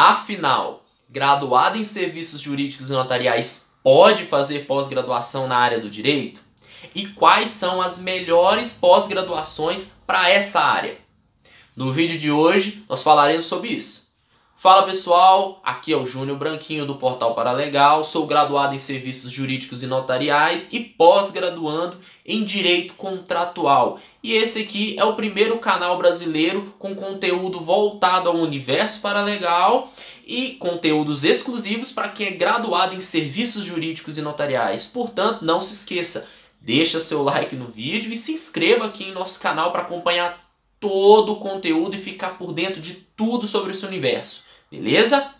Afinal, graduado em serviços jurídicos e notariais pode fazer pós-graduação na área do direito? E quais são as melhores pós-graduações para essa área? No vídeo de hoje, nós falaremos sobre isso. Fala pessoal, aqui é o Júnior Branquinho do Portal Paralegal, sou graduado em Serviços Jurídicos e Notariais e pós-graduando em Direito Contratual. E esse aqui é o primeiro canal brasileiro com conteúdo voltado ao universo paralegal e conteúdos exclusivos para quem é graduado em Serviços Jurídicos e Notariais. Portanto, não se esqueça, deixa seu like no vídeo e se inscreva aqui em nosso canal para acompanhar todo o conteúdo e ficar por dentro de tudo sobre esse universo. Beleza?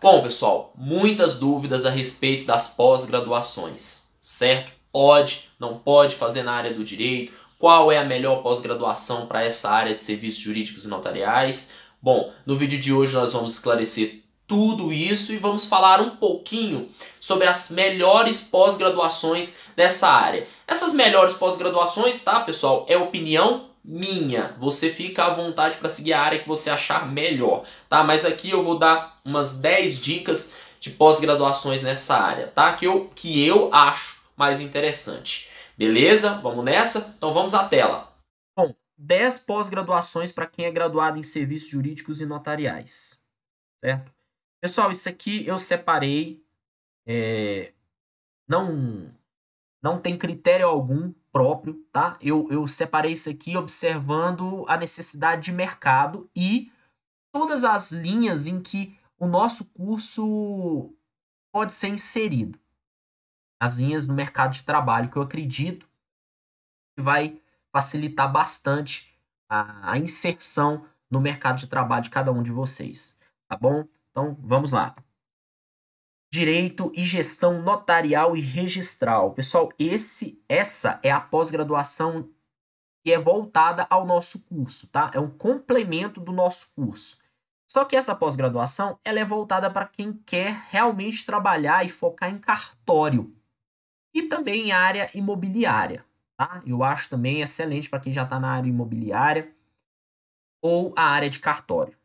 Bom, pessoal, muitas dúvidas a respeito das pós-graduações, certo? Pode, não pode fazer na área do direito? Qual é a melhor pós-graduação para essa área de serviços jurídicos e notariais? Bom, no vídeo de hoje nós vamos esclarecer tudo isso e vamos falar um pouquinho sobre as melhores pós-graduações dessa área. Essas melhores pós-graduações, tá, pessoal? É opinião minha. Você fica à vontade para seguir a área que você achar melhor, tá? Mas aqui eu vou dar umas 10 dicas de pós-graduações nessa área, tá? Que eu, que eu acho mais interessante. Beleza? Vamos nessa? Então vamos à tela. Bom, 10 pós-graduações para quem é graduado em serviços jurídicos e notariais, certo? Pessoal, isso aqui eu separei, é, não, não tem critério algum próprio, tá? Eu, eu separei isso aqui observando a necessidade de mercado e todas as linhas em que o nosso curso pode ser inserido. As linhas no mercado de trabalho que eu acredito que vai facilitar bastante a, a inserção no mercado de trabalho de cada um de vocês, tá bom? Então, vamos lá. Direito e Gestão Notarial e Registral. Pessoal, esse essa é a pós-graduação que é voltada ao nosso curso, tá? É um complemento do nosso curso. Só que essa pós-graduação, ela é voltada para quem quer realmente trabalhar e focar em cartório e também em área imobiliária, tá? Eu acho também excelente para quem já está na área imobiliária ou a área de cartório.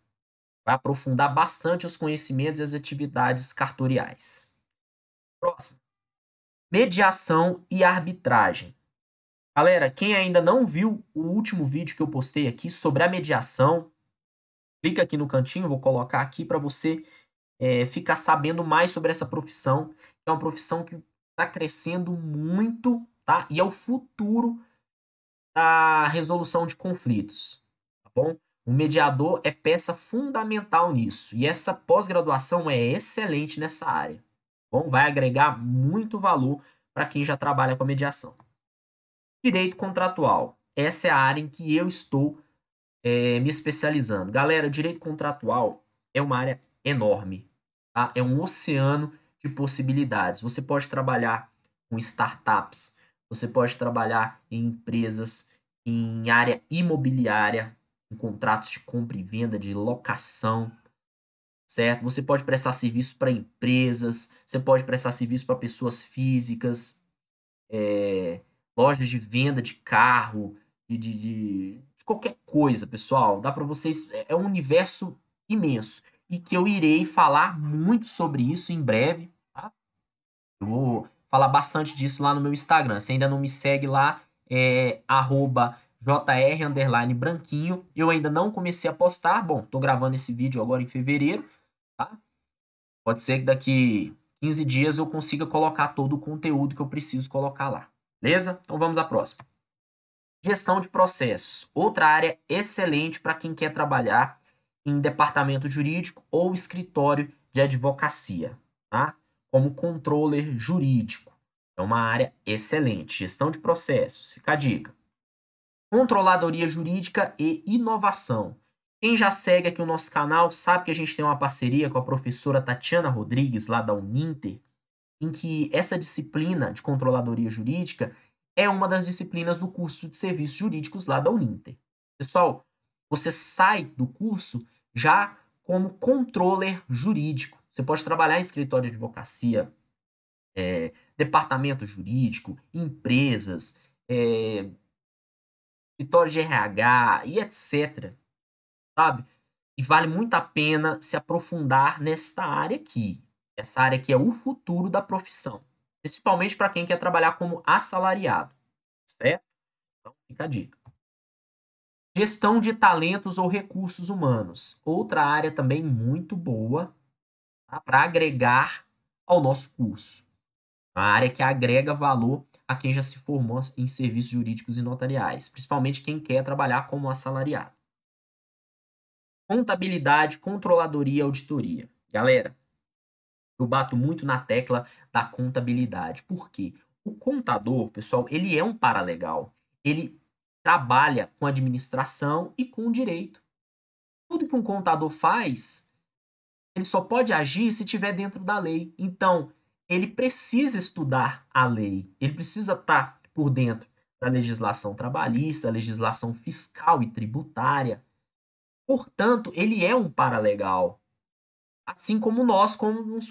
Vai aprofundar bastante os conhecimentos e as atividades cartoriais. Próximo. Mediação e arbitragem. Galera, quem ainda não viu o último vídeo que eu postei aqui sobre a mediação, clica aqui no cantinho, vou colocar aqui para você é, ficar sabendo mais sobre essa profissão. É uma profissão que está crescendo muito, tá? E é o futuro da resolução de conflitos, tá bom? O mediador é peça fundamental nisso, e essa pós-graduação é excelente nessa área. Bom, vai agregar muito valor para quem já trabalha com a mediação. Direito contratual. Essa é a área em que eu estou é, me especializando. Galera, direito contratual é uma área enorme, tá? é um oceano de possibilidades. Você pode trabalhar com startups, você pode trabalhar em empresas, em área imobiliária, em contratos de compra e venda, de locação, certo? Você pode prestar serviço para empresas, você pode prestar serviço para pessoas físicas, é, lojas de venda de carro, de, de, de, de qualquer coisa, pessoal. Dá para vocês. É, é um universo imenso e que eu irei falar muito sobre isso em breve. Tá? Eu vou falar bastante disso lá no meu Instagram. Se ainda não me segue lá, é arroba JR Underline Branquinho. Eu ainda não comecei a postar. Bom, estou gravando esse vídeo agora em fevereiro, tá? Pode ser que daqui 15 dias eu consiga colocar todo o conteúdo que eu preciso colocar lá. Beleza? Então vamos à próxima. Gestão de processos. Outra área excelente para quem quer trabalhar em departamento jurídico ou escritório de advocacia, tá? Como controller jurídico. É uma área excelente. Gestão de processos. Fica a dica controladoria jurídica e inovação. Quem já segue aqui o nosso canal sabe que a gente tem uma parceria com a professora Tatiana Rodrigues, lá da Uninter, em que essa disciplina de controladoria jurídica é uma das disciplinas do curso de serviços jurídicos lá da Uninter. Pessoal, você sai do curso já como controller jurídico. Você pode trabalhar em escritório de advocacia, é, departamento jurídico, empresas, é, escritório de RH e etc. Sabe? E vale muito a pena se aprofundar nesta área aqui. Essa área aqui é o futuro da profissão, principalmente para quem quer trabalhar como assalariado, certo? Então, fica a dica. Gestão de talentos ou recursos humanos. Outra área também muito boa tá? para agregar ao nosso curso. Uma área que agrega valor a quem já se formou em serviços jurídicos e notariais, principalmente quem quer trabalhar como assalariado. Contabilidade, controladoria e auditoria. Galera, eu bato muito na tecla da contabilidade. Por quê? O contador, pessoal, ele é um paralegal. Ele trabalha com administração e com direito. Tudo que um contador faz, ele só pode agir se estiver dentro da lei. Então, ele precisa estudar a lei, ele precisa estar tá por dentro da legislação trabalhista, legislação fiscal e tributária. Portanto, ele é um paralegal. Assim como nós,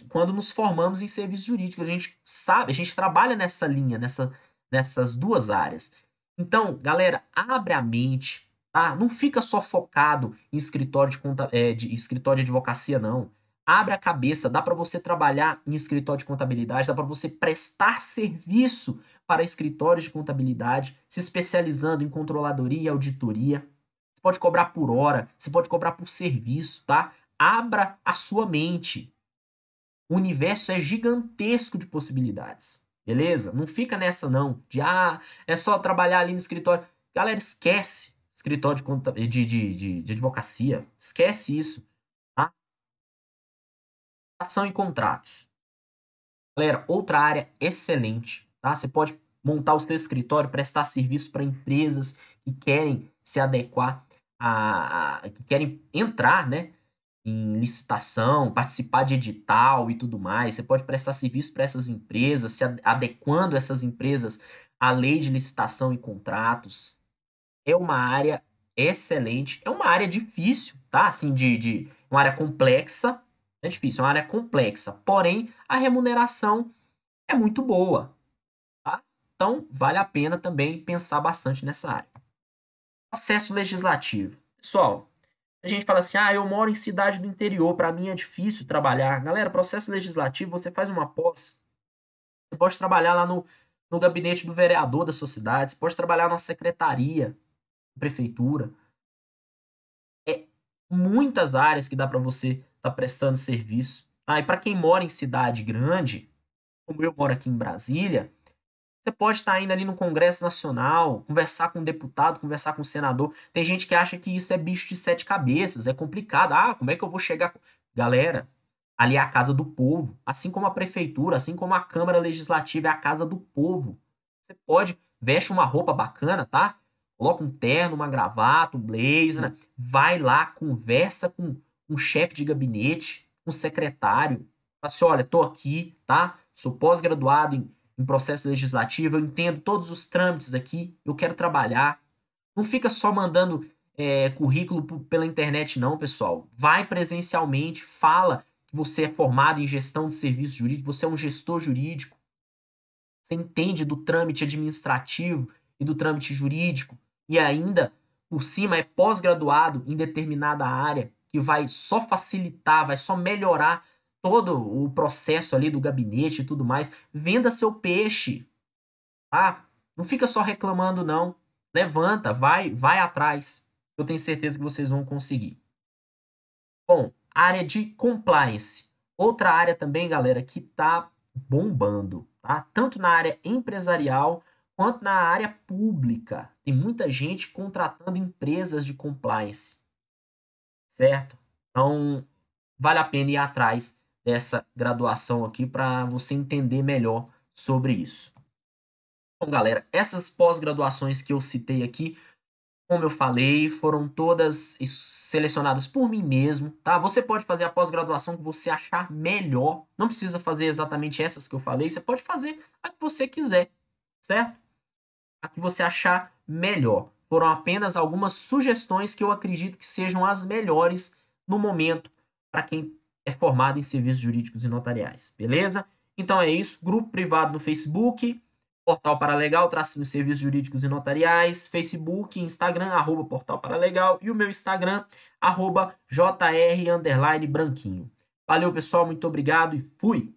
quando nos formamos em serviço jurídico, a gente sabe, a gente trabalha nessa linha, nessa, nessas duas áreas. Então, galera, abre a mente, tá? Não fica só focado em escritório de, conta, é, de, escritório de advocacia, não abre a cabeça, dá para você trabalhar em escritório de contabilidade, dá para você prestar serviço para escritórios de contabilidade, se especializando em controladoria e auditoria. Você pode cobrar por hora, você pode cobrar por serviço, tá? Abra a sua mente. O universo é gigantesco de possibilidades. Beleza? Não fica nessa não, de ah, é só trabalhar ali no escritório. Galera, esquece escritório de, de, de, de advocacia, esquece isso ação e contratos. Galera, outra área excelente, tá? Você pode montar o seu escritório, prestar serviço para empresas que querem se adequar a, a, que querem entrar, né, em licitação, participar de edital e tudo mais. Você pode prestar serviço para essas empresas, se adequando essas empresas à lei de licitação e contratos. É uma área excelente, é uma área difícil, tá? Assim de, de uma área complexa, é difícil, é uma área complexa. Porém, a remuneração é muito boa. Tá? Então, vale a pena também pensar bastante nessa área. Processo legislativo. Pessoal, a gente fala assim: ah, eu moro em cidade do interior, para mim é difícil trabalhar. Galera, processo legislativo, você faz uma pós, você pode trabalhar lá no, no gabinete do vereador da sua cidade, você pode trabalhar na secretaria da prefeitura. É muitas áreas que dá para você está prestando serviço. Ah, e para quem mora em cidade grande, como eu moro aqui em Brasília, você pode estar tá indo ali no Congresso Nacional, conversar com um deputado, conversar com um senador. Tem gente que acha que isso é bicho de sete cabeças, é complicado. Ah, como é que eu vou chegar. Galera, ali é a casa do povo. Assim como a prefeitura, assim como a Câmara Legislativa é a casa do povo. Você pode, veste uma roupa bacana, tá? Coloca um terno, uma gravata, um blazer, uhum. vai lá, conversa com um chefe de gabinete, um secretário. Fala assim: olha, estou aqui, tá? Sou pós-graduado em, em processo legislativo, eu entendo todos os trâmites aqui, eu quero trabalhar. Não fica só mandando é, currículo pela internet, não, pessoal. Vai presencialmente, fala que você é formado em gestão de serviços jurídicos, você é um gestor jurídico. Você entende do trâmite administrativo e do trâmite jurídico, e ainda, por cima, é pós-graduado em determinada área que vai só facilitar, vai só melhorar todo o processo ali do gabinete e tudo mais. Venda seu peixe, tá? Não fica só reclamando não. Levanta, vai, vai atrás. Eu tenho certeza que vocês vão conseguir. Bom, área de compliance. Outra área também, galera, que tá bombando, tá? Tanto na área empresarial quanto na área pública. Tem muita gente contratando empresas de compliance certo? Então, vale a pena ir atrás dessa graduação aqui para você entender melhor sobre isso. Bom, galera, essas pós-graduações que eu citei aqui, como eu falei, foram todas selecionadas por mim mesmo, tá? Você pode fazer a pós-graduação que você achar melhor, não precisa fazer exatamente essas que eu falei, você pode fazer a que você quiser, certo? A que você achar melhor. Foram apenas algumas sugestões que eu acredito que sejam as melhores no momento para quem é formado em serviços jurídicos e notariais, beleza? Então é isso, grupo privado no Facebook, Portal Paralegal, tracinho serviços jurídicos e notariais, Facebook, Instagram, arroba Portal Paralegal e o meu Instagram, arroba JR Branquinho. Valeu pessoal, muito obrigado e fui!